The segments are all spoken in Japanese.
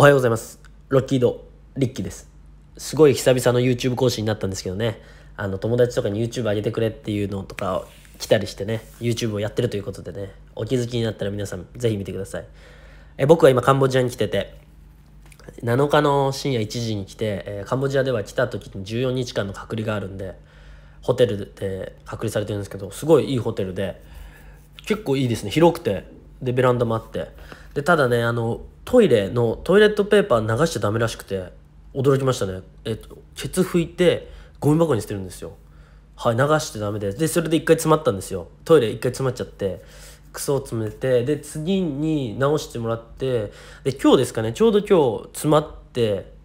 おはようございます。ロッキード、リッキーです。すごい久々の YouTube 講師になったんですけどね、あの、友達とかに YouTube 上げてくれっていうのとか来たりしてね、YouTube をやってるということでね、お気づきになったら皆さんぜひ見てください。え僕は今カンボジアに来てて、7日の深夜1時に来て、えカンボジアでは来た時に14日間の隔離があるんで、ホテルで隔離されてるんですけど、すごいいいホテルで、結構いいですね、広くて、でベランダもあってでただねあのトイレのトイレットペーパー流しちゃダメらしくて驚きましたねえっとケツ拭いてゴミ箱に捨てるんですよはい流してダメででそれで一回詰まったんですよトイレ一回詰まっちゃってクソを詰めてで次に直してもらってで今日ですかねちょうど今日詰まって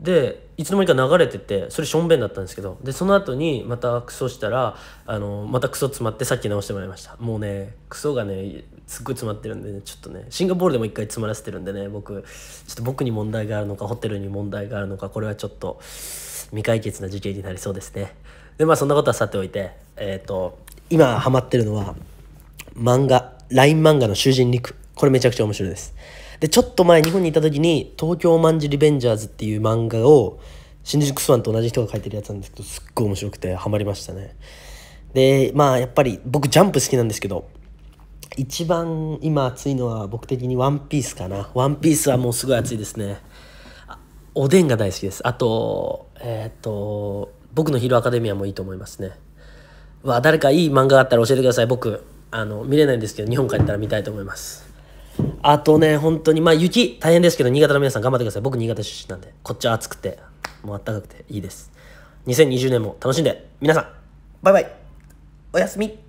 でいつの間にか流れててそれしょんべんだったんですけどでその後にまたクソしたらあのまたクソ詰まってさっき直してもらいましたもうねクソがねすっごい詰まってるんで、ね、ちょっとねシンガポールでも一回詰まらせてるんでね僕ちょっと僕に問題があるのかホテルに問題があるのかこれはちょっと未解決な事件になりそうですねでまあそんなことはさておいてえっ、ー、と今ハマってるのは漫画 LINE 漫画の囚人陸これめちゃくちゃ面白いですで、ちょっと前日本にいた時に、東京まんじリベンジャーズっていう漫画を、新宿スワンと同じ人が書いてるやつなんですけど、すっごい面白くてハマりましたね。で、まあやっぱり僕ジャンプ好きなんですけど、一番今熱いのは僕的にワンピースかな。ワンピースはもうすごい熱いですね。おでんが大好きです。あと、えっ、ー、と、僕のヒルアカデミアもいいと思いますね。わ、誰かいい漫画があったら教えてください。僕、あの、見れないんですけど、日本帰ったら見たいと思います。あとね、本当に、まあ雪大変ですけど、新潟の皆さん頑張ってください。僕新潟出身なんで、こっちは暑くて、もう暖かくていいです。2020年も楽しんで、皆さん、バイバイおやすみ